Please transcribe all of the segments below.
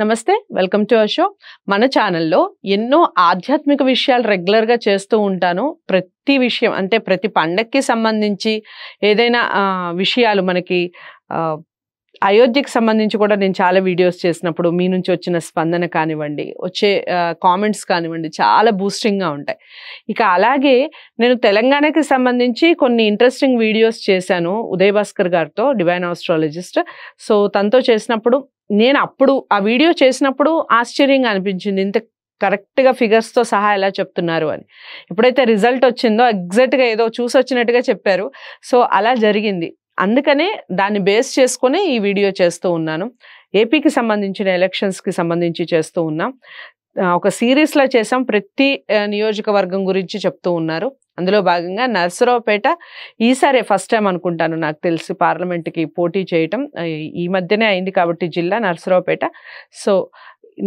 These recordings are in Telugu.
నమస్తే వెల్కమ్ టు అషో మన ఛానల్లో ఎన్నో ఆధ్యాత్మిక విషయాలు రెగ్యులర్గా చేస్తూ ఉంటాను ప్రతి విషయం అంటే ప్రతి పండగకి సంబంధించి ఏదైనా విషయాలు మనకి అయోధ్యకు సంబంధించి కూడా నేను చాలా వీడియోస్ చేసినప్పుడు మీ నుంచి వచ్చిన స్పందన కానివ్వండి వచ్చే కామెంట్స్ కానివ్వండి చాలా బూస్టింగ్గా ఉంటాయి ఇక అలాగే నేను తెలంగాణకి సంబంధించి కొన్ని ఇంట్రెస్టింగ్ వీడియోస్ చేశాను ఉదయ్ భాస్కర్ గారితో డివైన్ ఆస్ట్రాలజిస్ట్ సో తనతో చేసినప్పుడు నేను అప్పుడు ఆ వీడియో చేసినప్పుడు ఆశ్చర్యంగా అనిపించింది ఇంత కరెక్ట్గా ఫిగర్స్తో సహా ఎలా చెప్తున్నారు అని ఎప్పుడైతే రిజల్ట్ వచ్చిందో ఎగ్జాక్ట్గా ఏదో చూసి వచ్చినట్టుగా చెప్పారు సో అలా జరిగింది అందుకనే దాన్ని బేస్ చేసుకునే ఈ వీడియో చేస్తూ ఉన్నాను ఏపీకి సంబంధించిన ఎలక్షన్స్కి సంబంధించి చేస్తూ ఉన్నాం ఒక సిరీస్లో చేసాం ప్రతి నియోజకవర్గం గురించి చెప్తూ ఉన్నారు అందులో భాగంగా నర్సరావుపేట ఈసారి ఫస్ట్ టైం అనుకుంటాను నాకు తెలిసి పార్లమెంట్కి పోటీ చేయటం ఈ మధ్యనే అయింది కాబట్టి జిల్లా నర్సరావుపేట సో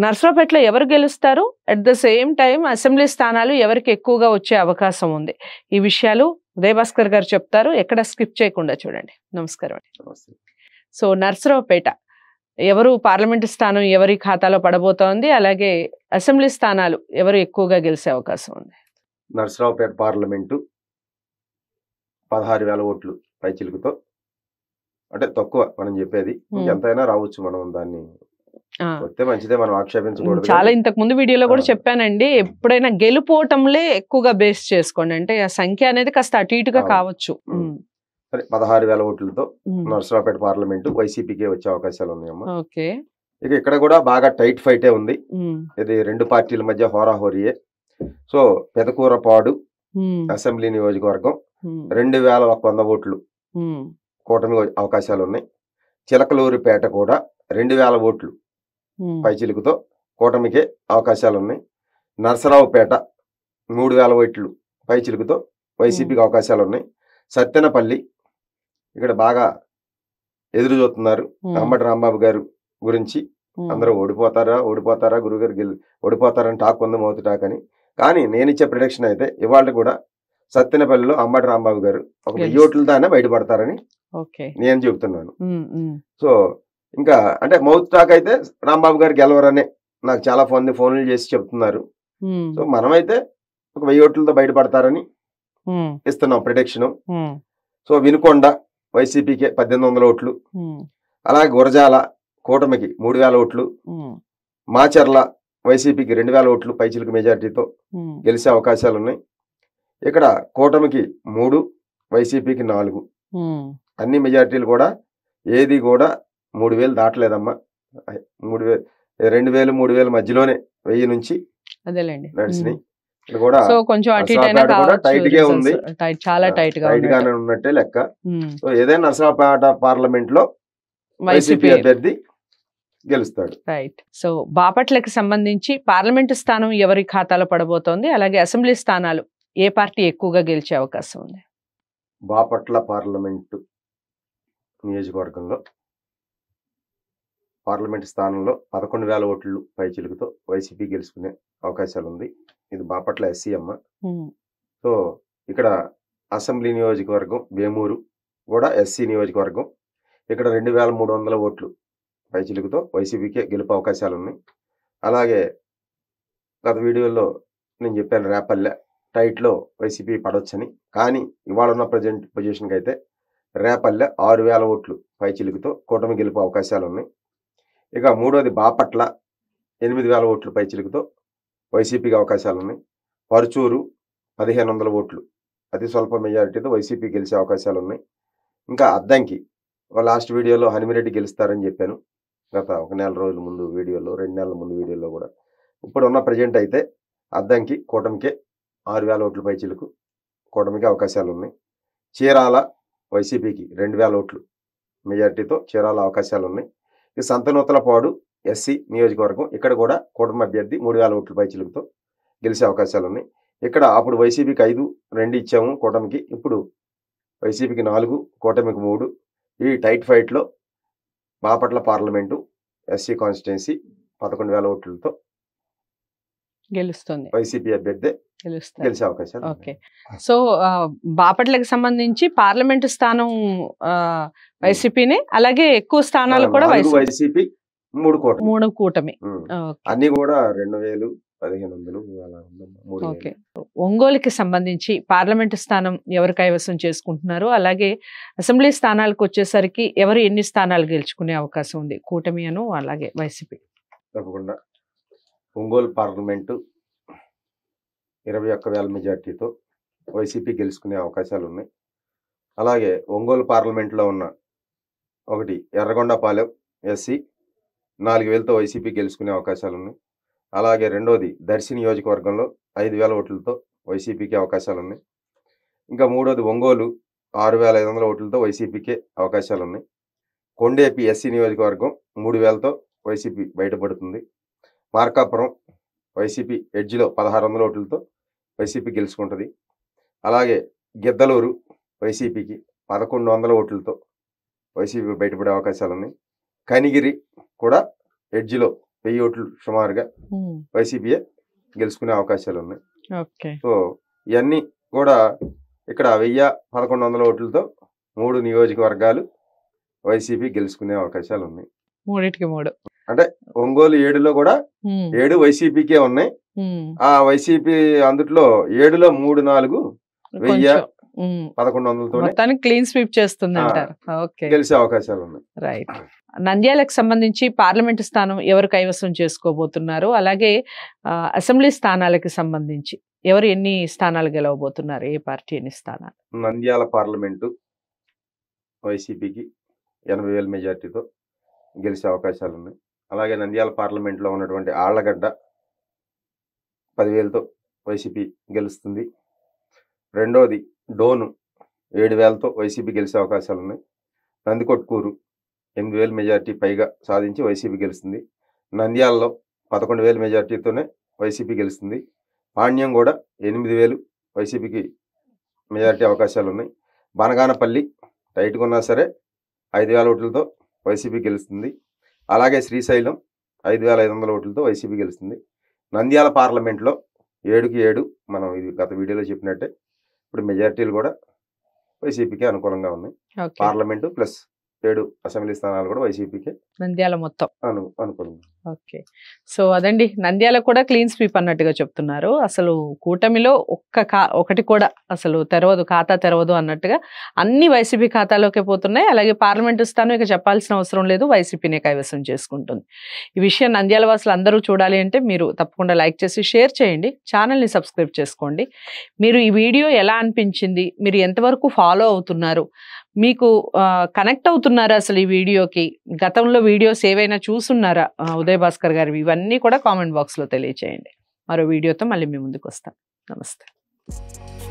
నర్సరావుపేటలో ఎవరు గెలుస్తారు at the same time assembly స్థానాలు ఎవరికి ఎక్కువగా వచ్చే అవకాశం ఉంది ఈ విషయాలు ఉదయభాస్కర్ గారు చెప్తారు ఎక్కడ స్కిప్ చేయకుండా చూడండి నమస్కారం అండి సో నర్సరావుపేట ఎవరు పార్లమెంటు స్థానం ఎవరి ఖాతాలో పడబోతోంది అలాగే అసెంబ్లీ స్థానాలు ఎవరు ఎక్కువగా గెలిచే అవకాశం ఉంది నర్సరావుపేట పార్లమెంటు పదహారు వేల ఓట్లు పైచిలుకుతో అంటే తక్కువ మనం చెప్పేది ఎంతైనా రావచ్చు మనం దాన్ని మంచిదే మనం ఆక్షేపించకూడదు చాలా ఇంతకు ముందు వీడియోలో కూడా చెప్పానండి ఎప్పుడైనా గెలుపోవటంలే ఎక్కువగా బేస్ చేసుకోండి అంటే ఆ సంఖ్య అనేది కాస్త అటు ఇటుగా కావచ్చు సరే పదహారు వేల ఓట్లతో నర్సరావుపేట పార్లమెంట్ వైసీపీకే వచ్చే అవకాశాలు ఉన్నాయమ్మా ఓకే ఇక ఇక్కడ కూడా బాగా టైట్ ఫైటే ఉంది ఇది రెండు పార్టీల మధ్య హోరాహోరియే సో పెదకూరపాడు అసెంబ్లీ నియోజకవర్గం రెండు వేల ఒక వంద ఓట్లు కూటమి అవకాశాలు ఉన్నాయి చిలకలూరిపేట కూడా రెండు వేల ఓట్లు పైచిలుకుతో కూటమికే అవకాశాలు ఉన్నాయి నరసరావుపేట మూడు వేల ఓట్లు పైచిలుకుతో వైసీపీకి అవకాశాలు ఉన్నాయి సత్తెనపల్లి ఇక్కడ బాగా ఎదురు చూస్తున్నారు అంబటి రాంబాబు గారు గురించి అందరూ ఓడిపోతారా ఓడిపోతారా గురుగారు గెలి ఓడిపోతారని టాక్ ఉంది మౌతు టాక్ అని కానీ నేను ఇచ్చే ప్రొడక్షన్ అయితే ఇవాళ కూడా సత్తెనపల్లిలో అంబటి రాంబాబు గారు ఒక వెయ్యి ఓట్లతోనే బయటపడతారని నేను చెబుతున్నాను సో ఇంకా అంటే మౌత్ టాక్ అయితే రాంబాబు గారు గెలవరనే నాకు చాలా ఫోన్ ఫోన్లు చేసి చెప్తున్నారు సో మనమైతే ఒక వెయ్యి ఓట్లతో బయటపడతారని ఇస్తున్నాం ప్రొటెక్షన్ సో వినుకొండ వైసీపీకి పద్దెనిమిది వందల ఓట్లు అలాగే గురజాల కూటమికి మూడు వేల ఓట్లు మాచర్ల వైసీపీకి రెండు వేల ఓట్లు పైచిలకు మెజార్టీతో గెలిచే అవకాశాలు ఉన్నాయి ఇక్కడ కూటమికి మూడు వైసీపీకి నాలుగు అన్ని మెజార్టీలు కూడా ఏది కూడా మూడు వేలు దాటలేదమ్మా మూడు వేలు రెండు వేలు మూడు వేల మధ్యలోనే వెయ్యి నుంచి నడిచినాయి కూడా టైట్ గా ఉంది చాలా టైట్ ఉన్నట్టే లెక్క సో ఏదైనా పార్లమెంట్ లో వైసీపీ అభ్యర్థి గెలుస్తాడు రైట్ సో బాపట్లకు సంబంధించి పార్లమెంటు స్థానం ఎవరి ఖాతాలో పడబోతోంది అలాగే అసెంబ్లీ స్థానాలు ఏ పార్టీ ఎక్కువగా గెలిచే అవకాశం ఉంది బాపట్ల పార్లమెంటు నియోజకవర్గంలో పార్లమెంట్ స్థానంలో పదకొండు వేల ఓట్లు పై పైచిలుకుతో వైసీపీ గెలుచుకునే అవకాశాలు ఉంది ఇది బాపట్ల ఎస్సీ అమ్మ సో ఇక్కడ అసెంబ్లీ నియోజకవర్గం వేమూరు కూడా ఎస్సీ నియోజకవర్గం ఇక్కడ రెండు వేల మూడు వందల ఓట్లు పై పైచిలుకుతో వైసీపీకే గెలుపు అవకాశాలు ఉన్నాయి అలాగే గత వీడియోలో నేను చెప్పాను రేపల్లె టైట్లో వైసీపీ పడవచ్చని కానీ ఇవాళ ఉన్న ప్రజెంట్ పొజిషన్కి అయితే రేపల్లె ఆరు వేల ఓట్లు పై పైచిలుకుతో కూటమి గెలుపు అవకాశాలు ఉన్నాయి ఇక మూడోది బాపట్ల ఎనిమిది వేల ఓట్ల పైచిలుకుతో వైసీపీకి అవకాశాలు ఉన్నాయి పరుచూరు పదిహేను వందల ఓట్లు అతి స్వల్ప మెజారిటీతో వైసీపీ గెలిచే అవకాశాలు ఉన్నాయి ఇంకా అద్దంకి లాస్ట్ వీడియోలో హనిమిరెడ్డి గెలుస్తారని చెప్పాను గత ఒక నెల రోజుల ముందు వీడియోలో రెండు నెలల ముందు వీడియోలో కూడా ఇప్పుడు ఉన్న ప్రజెంట్ అయితే అద్దంకి కూటమికే ఆరు వేల ఓట్ల పైచిలుకు కూటమికి అవకాశాలు ఉన్నాయి చీరాల వైసీపీకి రెండు వేల ఓట్లు మెజారిటీతో చీరాల అవకాశాలు ఉన్నాయి ఈ సంతనూతలపాడు ఎస్సీ నియోజకవర్గం ఇక్కడ కూడా కూటమి అభ్యర్థి మూడు వేల ఓట్ల పైచిలుగుతో గెలిచే అవకాశాలు ఉన్నాయి ఇక్కడ అప్పుడు వైసీపీకి ఐదు రెండు ఇచ్చాము కూటమికి ఇప్పుడు వైసీపీకి నాలుగు కూటమికి మూడు ఈ టైట్ ఫైట్లో బాపట్ల పార్లమెంటు ఎస్సీ కాన్స్టిట్యున్సీ పదకొండు వేల ఓట్లతో గెలుస్తుంది వైసీపీ అభ్యర్థి గెలిచే అవకాశాలు ఓకే సో బాపట్లకు సంబంధించి పార్లమెంటు స్థానం వైసీపీనే అలాగే ఎక్కువ స్థానాలు కూడా వైసీపీ మూడు కూటమి మూడు కూటమి అన్ని కూడా రెండు వేలు పదిహేను వందలు ఓకే ఒంగోలుకి సంబంధించి పార్లమెంటు స్థానం ఎవరు కైవసం చేసుకుంటున్నారు అలాగే అసెంబ్లీ స్థానాలకు వచ్చేసరికి ఎవరు ఎన్ని స్థానాలు గెలుచుకునే అవకాశం ఉంది కూటమి అను అలాగే వైసీపీ తప్పకుండా ఒంగోలు పార్లమెంటు ఇరవై ఒక్క వేల మెజార్టీతో వైసీపీ గెలుచుకునే అవకాశాలు ఉన్నాయి అలాగే ఒంగోలు పార్లమెంట్లో ఉన్న ఒకటి ఎర్రగొండపాలెం ఎస్సీ నాలుగు వేలతో వైసీపీ గెలుచుకునే అవకాశాలు ఉన్నాయి అలాగే రెండోది దర్శి నియోజకవర్గంలో ఐదు వేల ఓట్లతో వైసీపీకి అవకాశాలు ఉన్నాయి ఇంకా మూడోది ఒంగోలు ఆరు వేల ఐదు వందల ఓట్లతో వైసీపీకే అవకాశాలు ఉన్నాయి కొండేపి ఎస్సీ నియోజకవర్గం మూడు వేలతో వైసీపీ బయటపడుతుంది మార్కాపురం వైసీపీ ఎడ్జిలో పదహారు వందల ఓట్లతో వైసీపీ గెలుచుకుంటుంది అలాగే గిద్దలూరు వైసీపీకి పదకొండు వందల ఓట్లతో వైసీపీ బయటపడే అవకాశాలు ఉన్నాయి కనిగిరి కూడా ఎడ్జిలో వెయ్యి ఓట్లు సుమారుగా వైసీపీయే గెలుచుకునే అవకాశాలు ఉన్నాయి సో ఇవన్నీ కూడా ఇక్కడ వెయ్యి పదకొండు వందల ఓట్లతో మూడు నియోజకవర్గాలు వైసీపీ గెలుచుకునే అవకాశాలు ఉన్నాయి మూడింటికి మూడు అంటే ఒంగోలు ఏడులో కూడా ఏడు వైసీపీకే ఉన్నాయి ఆ వైసీపీ అందుట్లో ఏడులో మూడు నాలుగు వెయ్యి పదకొండు వందలతో క్లీన్ చేస్తుంది అవకాశాలు ఉన్నాయి రైట్ నంద్యాలకు సంబంధించి పార్లమెంటు స్థానం ఎవరు కైవసం చేసుకోబోతున్నారు అలాగే అసెంబ్లీ స్థానాలకి సంబంధించి ఎవరు ఎన్ని స్థానాలు గెలవబోతున్నారు ఏ పార్టీ ఎన్ని స్థానాలు నంద్యాల పార్లమెంటు వైసీపీకి ఎనభై వేల మెజార్టీతో గెలిచే అవకాశాలు ఉన్నాయి అలాగే నంద్యాల పార్లమెంట్లో ఉన్నటువంటి ఆళ్లగడ్డ పదివేలతో వైసీపీ గెలుస్తుంది రెండోది డోను ఏడు వేలతో వైసీపీ గెలిచే అవకాశాలు ఉన్నాయి నందికొట్కూరు ఎనిమిది వేల మెజార్టీ పైగా సాధించి వైసీపీ గెలుస్తుంది నంద్యాలలో పదకొండు వేల మెజార్టీతోనే వైసీపీ గెలుస్తుంది పాణ్యం కూడా ఎనిమిది వేలు వైసీపీకి మెజార్టీ అవకాశాలు ఉన్నాయి బనగానపల్లి టైట్గా ఉన్నా సరే ఐదు వేల ఓట్లతో వైసీపీ గెలుస్తుంది అలాగే శ్రీశైలం ఐదు వేల ఐదు వందల ఓట్లతో వైసీపీ గెలుస్తుంది నంద్యాల పార్లమెంట్లో ఏడుకి ఏడు మనం ఇది గత వీడియోలో చెప్పినట్టే ఇప్పుడు మెజారిటీలు కూడా వైసీపీకి అనుకూలంగా ఉన్నాయి పార్లమెంటు ప్లస్ ఏడు అసెంబ్లీ స్థానాలు కూడా వైసీపీకి నంద్యాల మొత్తం అను అనుకూలంగా ఓకే సో అదండి నంద్యాల కూడా క్లీన్ స్వీప్ అన్నట్టుగా చెప్తున్నారు అసలు కూటమిలో ఒక్క కా ఒకటి కూడా అసలు తెరవదు ఖాతా తెరవదు అన్నట్టుగా అన్ని వైసీపీ ఖాతాలోకే పోతున్నాయి అలాగే పార్లమెంటు స్థానం ఇక చెప్పాల్సిన అవసరం లేదు వైసీపీనే కైవసం చేసుకుంటుంది ఈ విషయం నంద్యాల వాసులు అందరూ చూడాలి అంటే మీరు తప్పకుండా లైక్ చేసి షేర్ చేయండి ఛానల్ని సబ్స్క్రైబ్ చేసుకోండి మీరు ఈ వీడియో ఎలా అనిపించింది మీరు ఎంతవరకు ఫాలో అవుతున్నారు మీకు కనెక్ట్ అవుతున్నారా అసలు ఈ వీడియోకి గతంలో వీడియోస్ ఏవైనా చూస్తున్నారా ఉదయం ఉదయ్ భాస్కర్ గారి ఇవన్నీ కూడా కామెంట్ బాక్స్లో తెలియచేయండి మరో వీడియోతో మళ్ళీ మీ ముందుకు వస్తాం నమస్తే